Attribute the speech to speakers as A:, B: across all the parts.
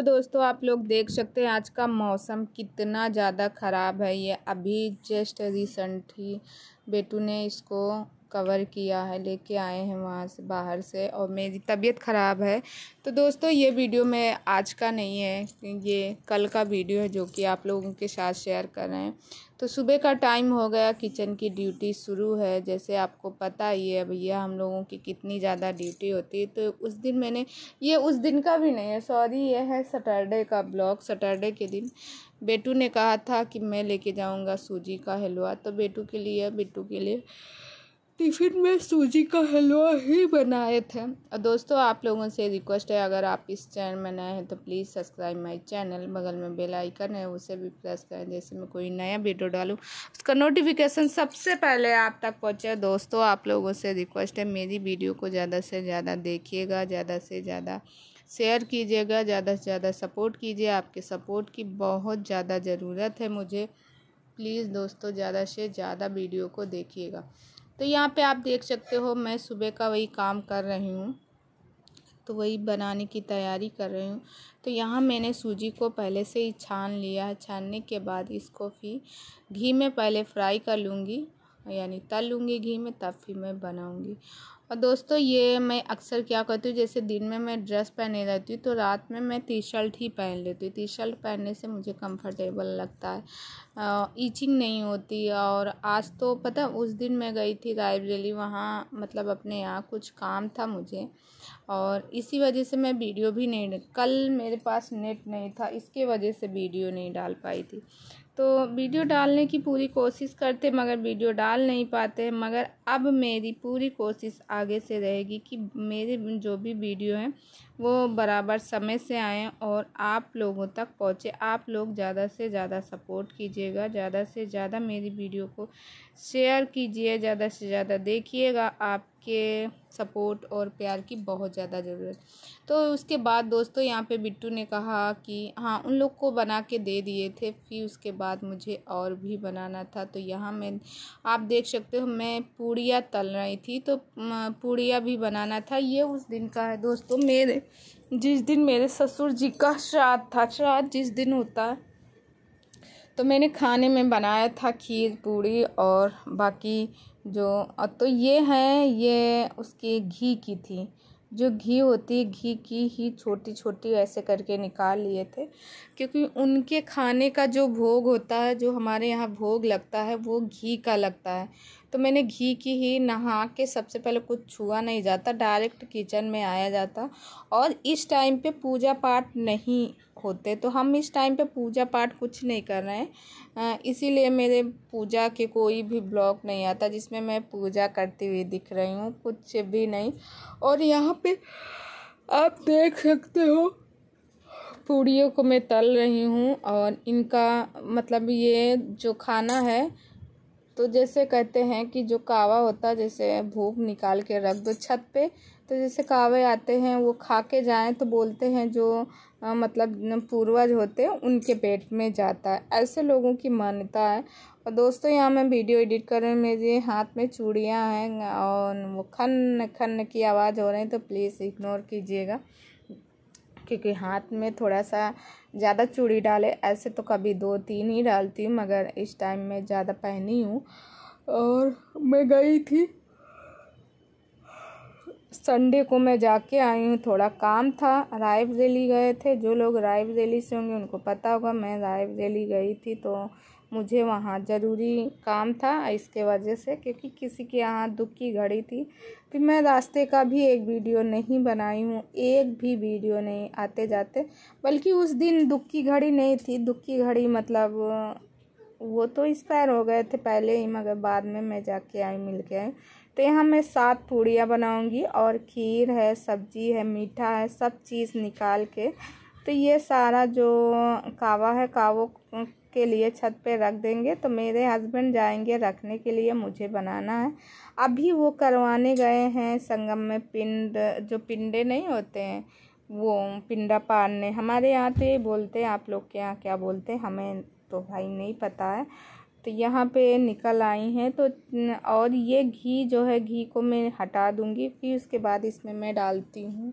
A: तो दोस्तों आप लोग देख सकते हैं आज का मौसम कितना ज़्यादा ख़राब है ये अभी जस्ट रिसेंट ही बेटू ने इसको कवर किया है लेके आए हैं वहाँ से बाहर से और मेरी तबीयत ख़राब है तो दोस्तों ये वीडियो मैं आज का नहीं है ये कल का वीडियो है जो कि आप लोगों के साथ शेयर कर रहे हैं तो सुबह का टाइम हो गया किचन की ड्यूटी शुरू है जैसे आपको पता ही है भैया हम लोगों की कितनी ज़्यादा ड्यूटी होती है तो उस दिन मैंने ये उस दिन का भी नहीं है सॉरी ये है सटरडे का ब्लॉग सटरडे के दिन बेटू ने कहा था कि मैं लेके जाऊंगा सूजी का हलवा तो बेटू के लिए बेटू के लिए टिफ़िन में सूजी का हलवा ही बनाए थे और दोस्तों आप लोगों से रिक्वेस्ट है अगर आप इस चैनल में नए हैं तो प्लीज़ सब्सक्राइब माय चैनल बगल में बेल आइकन है उसे भी प्रेस करें जैसे मैं कोई नया वीडियो डालूँ उसका नोटिफिकेशन सबसे पहले आप तक पहुंचे दोस्तों आप लोगों से रिक्वेस्ट है मेरी वीडियो को ज़्यादा से ज़्यादा देखिएगा ज़्यादा से ज़्यादा शेयर कीजिएगा ज़्यादा से ज़्यादा सपोर्ट कीजिए आपके सपोर्ट की बहुत ज़्यादा ज़रूरत है मुझे प्लीज़ दोस्तों ज़्यादा से ज़्यादा वीडियो को देखिएगा तो यहाँ पे आप देख सकते हो मैं सुबह का वही काम कर रही हूँ तो वही बनाने की तैयारी कर रही हूँ तो यहाँ मैंने सूजी को पहले से ही छान लिया है छानने के बाद इसको फिर घी में पहले फ्राई कर लूँगी यानी तल लूँगी घी में तब फिर मैं बनाऊँगी और दोस्तों ये मैं अक्सर क्या करती हूँ जैसे दिन में मैं ड्रेस पहने रहती हूँ तो रात में मैं टी शर्ट ही पहन लेती हूँ टी शर्ट पहनने से मुझे कंफर्टेबल लगता है ईचिंग नहीं होती और आज तो पता उस दिन मैं गई थी लाइब्रेरी वहाँ मतलब अपने यहाँ कुछ काम था मुझे और इसी वजह से मैं वीडियो भी नहीं कल मेरे पास नेट नहीं था इसके वजह से वीडियो नहीं डाल पाई थी तो वीडियो डालने की पूरी कोशिश करते मगर वीडियो डाल नहीं पाते मगर अब मेरी पूरी कोशिश आगे से रहेगी कि मेरे जो भी वीडियो हैं वो बराबर समय से आएँ और आप लोगों तक पहुँचे आप लोग ज़्यादा से ज़्यादा सपोर्ट कीजिएगा ज़्यादा से ज़्यादा मेरी वीडियो को शेयर कीजिए ज़्यादा से ज़्यादा देखिएगा आपके सपोर्ट और प्यार की बहुत ज़्यादा ज़रूरत तो उसके बाद दोस्तों यहाँ पे बिट्टू ने कहा कि हाँ उन लोग को बना के दे दिए थे फिर उसके बाद मुझे और भी बनाना था तो यहाँ मैं आप देख सकते हो मैं पूड़िया तल रही थी तो पूड़िया भी बनाना था ये उस दिन का है दोस्तों मेरे जिस दिन मेरे ससुर जी का श्राद्ध था श्राद्ध जिस दिन होता है तो मैंने खाने में बनाया था खीर पूड़ी और बाकी जो तो ये है ये उसके घी की थी जो घी होती है घी की ही छोटी छोटी ऐसे करके निकाल लिए थे क्योंकि उनके खाने का जो भोग होता है जो हमारे यहाँ भोग लगता है वो घी का लगता है तो मैंने घी की ही नहा के सबसे पहले कुछ छुआ नहीं जाता डायरेक्ट किचन में आया जाता और इस टाइम पे पूजा पाठ नहीं होते तो हम इस टाइम पे पूजा पाठ कुछ नहीं कर रहे हैं इसीलिए मेरे पूजा के कोई भी ब्लॉग नहीं आता जिसमें मैं पूजा करती हुई दिख रही हूँ कुछ भी नहीं और यहाँ पे आप देख सकते हो पूड़ियों को मैं तल रही हूँ और इनका मतलब ये जो खाना है तो जैसे कहते हैं कि जो कावा होता है जैसे भूख निकाल के रख दो छत पे तो जैसे कावे आते हैं वो खा के जाएँ तो बोलते हैं जो आ, मतलब पूर्वज होते हैं उनके पेट में जाता है ऐसे लोगों की मान्यता है और दोस्तों यहाँ मैं वीडियो एडिट कर रही हूँ मेरे हाथ में चूड़ियाँ हैं और वो खन खन की आवाज़ हो रही है तो प्लीज़ इग्नोर कीजिएगा क्योंकि हाथ में थोड़ा सा ज़्यादा चूड़ी डाले ऐसे तो कभी दो तीन ही डालती हूँ मगर इस टाइम में ज़्यादा पहनी हूँ और मैं गई थी संडे को मैं जाके आई हूँ थोड़ा काम था राइव वैली गए थे जो लोग राय वैली से होंगे उनको पता होगा मैं राय वैली गई थी तो मुझे वहाँ ज़रूरी काम था इसके वजह से क्योंकि किसी के यहाँ दुख की घड़ी थी फिर मैं रास्ते का भी एक वीडियो नहीं बनाई हूँ एक भी वीडियो नहीं आते जाते बल्कि उस दिन दुख की घड़ी नहीं थी दुख की घड़ी मतलब वो तो इंस्पायर हो गए थे पहले ही मगर बाद में मैं जाके आई मिल के आई तो यहाँ मैं सात पूड़ियाँ बनाऊँगी और खीर है सब्जी है मीठा है सब चीज़ निकाल के तो ये सारा जो कावा है कावो के लिए छत पे रख देंगे तो मेरे हस्बैंड जाएंगे रखने के लिए मुझे बनाना है अभी वो करवाने गए हैं संगम में पिंड जो पिंडे नहीं होते हैं वो पिंडा पारने हमारे यहाँ तो ये बोलते हैं आप लोग के यहाँ क्या बोलते हैं हमें तो भाई नहीं पता है तो यहाँ पे निकल आई हैं तो और ये घी जो है घी को मैं हटा दूँगी फिर उसके बाद इसमें मैं डालती हूँ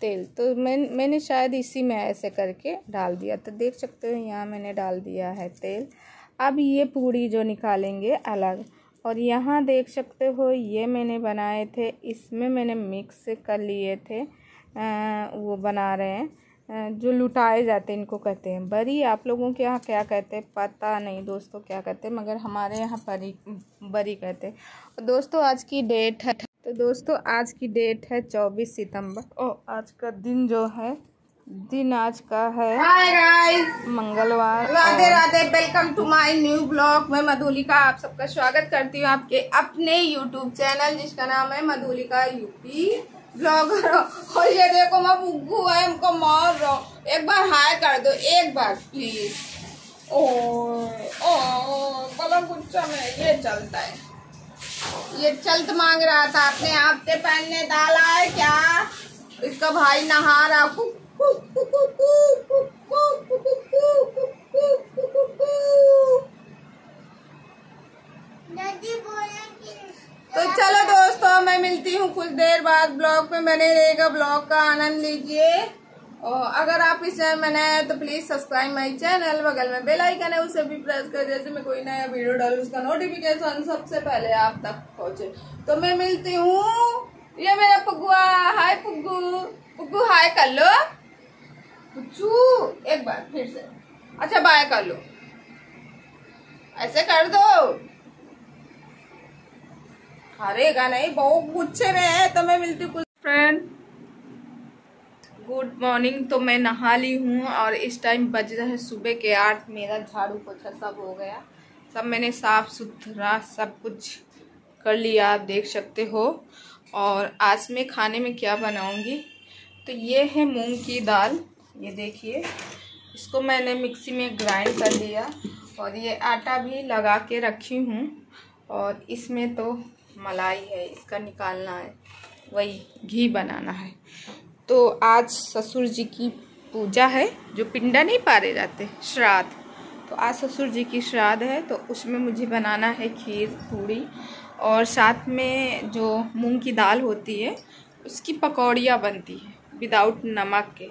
A: तेल तो मैं मैंने शायद इसी में ऐसे करके डाल दिया तो देख सकते हो यहाँ मैंने डाल दिया है तेल अब ये पूड़ी जो निकालेंगे अलग और यहाँ देख सकते हो ये मैंने बनाए थे इसमें मैंने मिक्स कर लिए थे आ, वो बना रहे हैं जो लुटाए जाते हैं इनको कहते हैं बरी आप लोगों के यहाँ क्या कहते हैं पता नहीं दोस्तों क्या कहते हैं मगर हमारे यहाँ बरी बरी कहते हैं दोस्तों आज की डेट है तो दोस्तों आज की डेट है 24 सितंबर और आज का दिन जो है दिन आज का है हाय गाइस मंगलवार Radhe Radhe welcome to my new blog मैं मधुलिका आप सबका स्वागत करती हूँ आपके अपने यूट्यूब चैनल जिसका नाम है मधुलिका यूपी ब्लॉगर और ये देखो मैं बुग्गू है हमको मार रहा हूँ एक बार हाय कर दो एक बार प्लीज ओ ओ कलर में ये चलता है ये चलत मांग रहा था अपने आप पे पहनने डाला है क्या
B: इसका भाई नहा रहा
A: तो चलो दोस्तों मैं मिलती हूँ कुछ देर बाद ब्लॉग में मैंने रहेगा ब्लॉग का आनंद लीजिए और अगर आप इस चैनल में नए हैं तो प्लीज़ सब्सक्राइब माय चैनल बगल में बेल आइकन है उसे भी प्रेस कर जैसे मैं कोई नया वीडियो डालू उसका नोटिफिकेशन सबसे पहले आप तक पहुंचे तो मैं मिलती हूँ ये मेरा पुग्गुआ हाय पुग्गू पुग्गू हाय कर लो पुचू एक बार फिर से अच्छा बाय कर लो ऐसे कर दो हरेगा नहीं बहुत गुच्छे में है तो मैं मिलती हूँ फ्रेंड गुड मॉर्निंग तो मैं नहा ली हूँ और इस टाइम बज रहे सुबह के आठ मेरा झाड़ू पोछा सब हो गया सब मैंने साफ़ सुथरा सब कुछ कर लिया आप देख सकते हो और आज मैं खाने में क्या बनाऊँगी तो ये है मूंग की दाल ये देखिए इसको मैंने मिक्सी में ग्राइंड कर लिया और ये आटा भी लगा के रखी हूँ और इसमें तो मलाई है इसका निकालना है वही घी बनाना है तो आज ससुर जी की पूजा है जो पिंडा नहीं पारे जाते श्राद्ध तो आज ससुर जी की श्राद्ध है तो उसमें मुझे बनाना है खीर पूड़ी और साथ में जो मूंग की दाल होती है उसकी पकौड़ियाँ बनती है विदाउट नमक के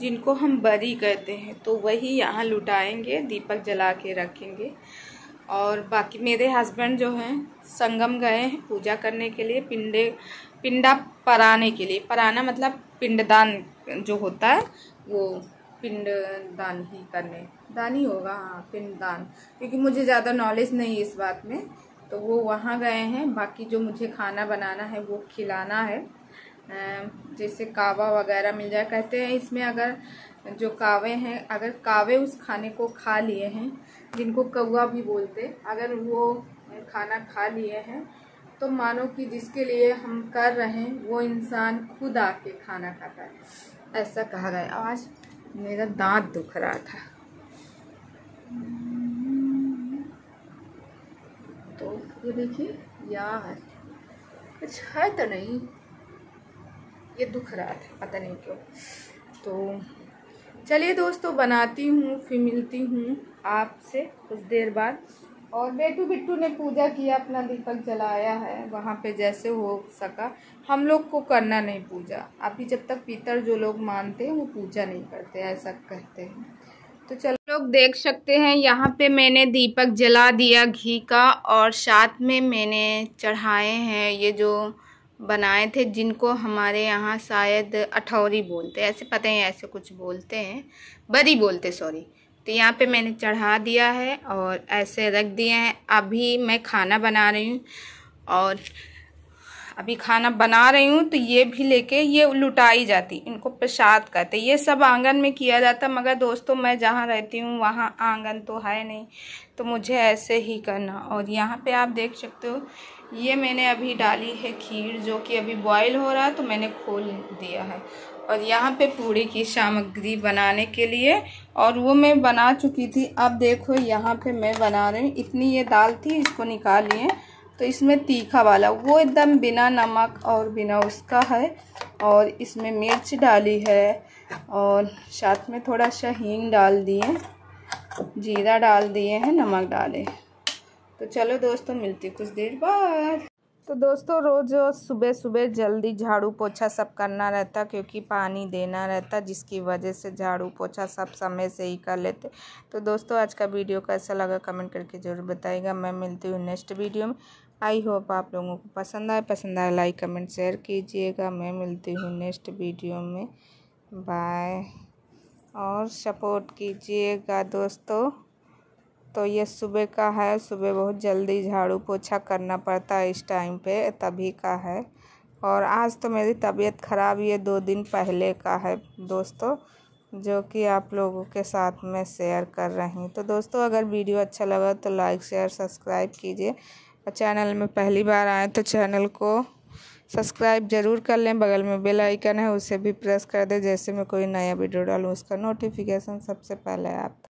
A: जिनको हम बरी कहते हैं तो वही यहाँ लुटाएंगे दीपक जला के रखेंगे और बाकी मेरे हस्बैंड जो हैं संगम गए हैं पूजा करने के लिए पिंडे पिंडा पराने के लिए पराना मतलब पिंडदान जो होता है वो पिंडदान ही करने दान ही होगा हाँ पिंडदान क्योंकि मुझे ज़्यादा नॉलेज नहीं इस बात में तो वो वहाँ गए हैं बाकी जो मुझे खाना बनाना है वो खिलाना है जैसे कावा वगैरह मिल जाए कहते हैं इसमें अगर जो कावे हैं अगर कावे उस खाने को खा लिए हैं जिनको कौआ भी बोलते अगर वो खाना खा लिए हैं तो मानो कि जिसके लिए हम कर रहे हैं वो इंसान खुद आके खाना खाता है ऐसा कहा गया आज मेरा दांत दुख रहा था तो ये देखिए यार कुछ है तो नहीं ये दुख रहा था पता नहीं क्यों तो चलिए दोस्तों बनाती हूँ फिर मिलती हूँ आपसे कुछ देर बाद और बेटू बिट्टू ने पूजा किया अपना दीपक जलाया है वहाँ पे जैसे हो सका हम लोग को करना नहीं पूजा अभी जब तक पितर जो लोग मानते हैं वो पूजा नहीं करते ऐसा कहते हैं तो चलो लोग देख सकते हैं यहाँ पे मैंने दीपक जला दिया घी का और साथ में मैंने चढ़ाए हैं ये जो बनाए थे जिनको हमारे यहाँ शायद अठौरी बोलते ऐसे पता है ऐसे कुछ बोलते हैं बरी बोलते सॉरी तो यहाँ पे मैंने चढ़ा दिया है और ऐसे रख दिए हैं अभी मैं खाना बना रही हूँ और अभी खाना बना रही हूँ तो ये भी लेके ये लुटाई जाती इनको प्रसाद कहते ये सब आंगन में किया जाता मगर दोस्तों मैं जहाँ रहती हूँ वहाँ आंगन तो है नहीं तो मुझे ऐसे ही करना और यहाँ पे आप देख सकते हो ये मैंने अभी डाली है खीर जो कि अभी बॉईल हो रहा है तो मैंने खोल दिया है और यहाँ पे पूड़ी की सामग्री बनाने के लिए और वो मैं बना चुकी थी अब देखो यहाँ पे मैं बना रही हूँ इतनी ये दाल थी इसको निकाल लिए तो इसमें तीखा वाला वो एकदम बिना नमक और बिना उसका है और इसमें मिर्च डाली है और साथ में थोड़ा सा हींग डाल दिए जीरा डाल दिए हैं नमक डाले तो चलो दोस्तों मिलती कुछ देर बाद तो दोस्तों रोज़ सुबह सुबह जल्दी झाड़ू पोछा सब करना रहता क्योंकि पानी देना रहता जिसकी वजह से झाड़ू पोछा सब समय से ही कर लेते तो दोस्तों आज का वीडियो कैसा लगा कमेंट करके ज़रूर बताइएगा मैं मिलती हूँ नेक्स्ट वीडियो में आई होप आप लोगों को पसंद आए पसंद आए लाइक कमेंट शेयर कीजिएगा मैं मिलती हूँ नेक्स्ट वीडियो में बाय और सपोर्ट कीजिएगा दोस्तों तो ये सुबह का है सुबह बहुत जल्दी झाड़ू पोछा करना पड़ता है इस टाइम पे तभी का है और आज तो मेरी तबीयत ख़राब ये दो दिन पहले का है दोस्तों जो कि आप लोगों के साथ में शेयर कर रही हूँ तो दोस्तों अगर वीडियो अच्छा लगा तो लाइक शेयर सब्सक्राइब कीजिए और चैनल में पहली बार आए तो चैनल को सब्सक्राइब जरूर कर लें बगल में बेल आइकन है उसे भी प्रेस कर दें जैसे मैं कोई नया वीडियो डालूँ उसका नोटिफिकेशन सबसे पहले आप